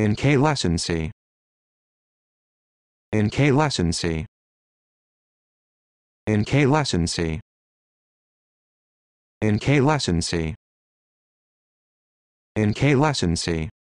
Incalesency. Incalesency. Incalesency. Incalesency. C.